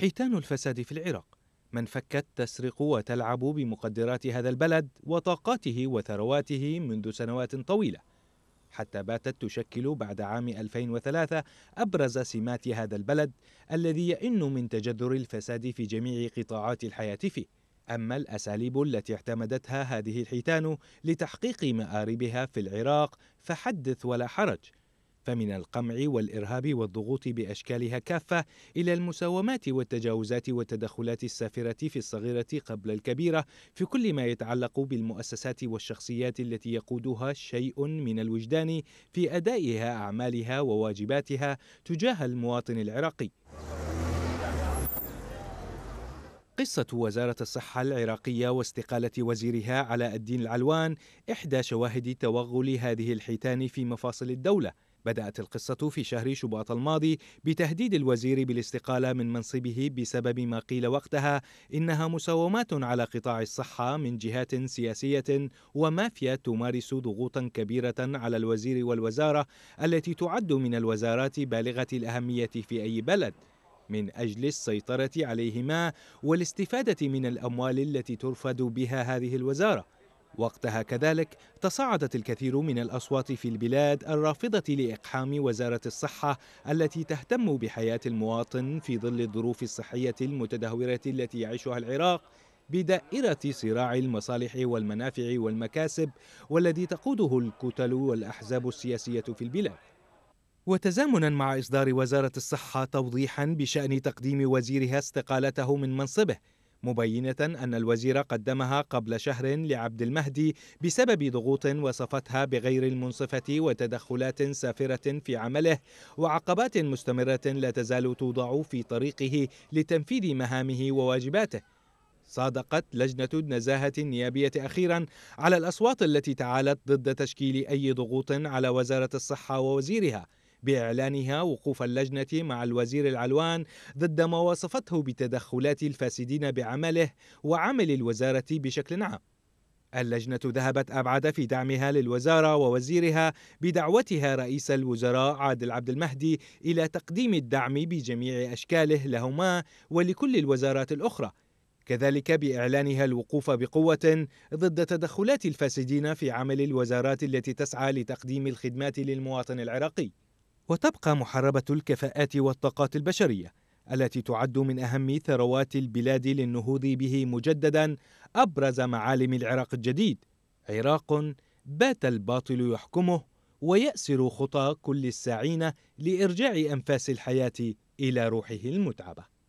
حيتان الفساد في العراق من فكت تسرق وتلعب بمقدرات هذا البلد وطاقاته وثرواته منذ سنوات طويله حتى باتت تشكل بعد عام 2003 ابرز سمات هذا البلد الذي يئن من تجذر الفساد في جميع قطاعات الحياه فيه اما الاساليب التي اعتمدتها هذه الحيتان لتحقيق ماربها في العراق فحدث ولا حرج من القمع والإرهاب والضغوط بأشكالها كافة إلى المساومات والتجاوزات والتدخلات السافرة في الصغيرة قبل الكبيرة في كل ما يتعلق بالمؤسسات والشخصيات التي يقودها شيء من الوجدان في أدائها أعمالها وواجباتها تجاه المواطن العراقي. قصة وزارة الصحة العراقية واستقالة وزيرها علاء الدين العلوان إحدى شواهد توغل هذه الحيتان في مفاصل الدولة بدأت القصة في شهر شباط الماضي بتهديد الوزير بالاستقالة من منصبه بسبب ما قيل وقتها إنها مساومات على قطاع الصحة من جهات سياسية ومافيا تمارس ضغوطا كبيرة على الوزير والوزارة التي تعد من الوزارات بالغة الأهمية في أي بلد من أجل السيطرة عليهما والاستفادة من الأموال التي ترفد بها هذه الوزارة وقتها كذلك تصاعدت الكثير من الاصوات في البلاد الرافضه لاقحام وزاره الصحه التي تهتم بحياه المواطن في ظل الظروف الصحيه المتدهوره التي يعيشها العراق بدائرة صراع المصالح والمنافع والمكاسب والذي تقوده الكتل والأحزاب السياسية في البلاد وتزامنا مع إصدار وزارة الصحة توضيحا بشأن تقديم وزيرها استقالته من منصبه مبينة أن الوزير قدمها قبل شهر لعبد المهدي بسبب ضغوط وصفتها بغير المنصفة وتدخلات سافرة في عمله وعقبات مستمرة لا تزال توضع في طريقه لتنفيذ مهامه وواجباته صادقت لجنة النزاهة النيابية أخيرا على الأصوات التي تعالت ضد تشكيل أي ضغوط على وزارة الصحة ووزيرها بإعلانها وقوف اللجنة مع الوزير العلوان ضد ما وصفته بتدخلات الفاسدين بعمله وعمل الوزارة بشكل عام اللجنة ذهبت أبعد في دعمها للوزارة ووزيرها بدعوتها رئيس الوزراء عادل عبد المهدي إلى تقديم الدعم بجميع أشكاله لهما ولكل الوزارات الأخرى كذلك بإعلانها الوقوف بقوة ضد تدخلات الفاسدين في عمل الوزارات التي تسعى لتقديم الخدمات للمواطن العراقي وتبقى محاربة الكفاءات والطاقات البشرية التي تعد من أهم ثروات البلاد للنهوض به مجددا أبرز معالم العراق الجديد عراق بات الباطل يحكمه ويأسر خطى كل الساعين لإرجاع أنفاس الحياة إلى روحه المتعبة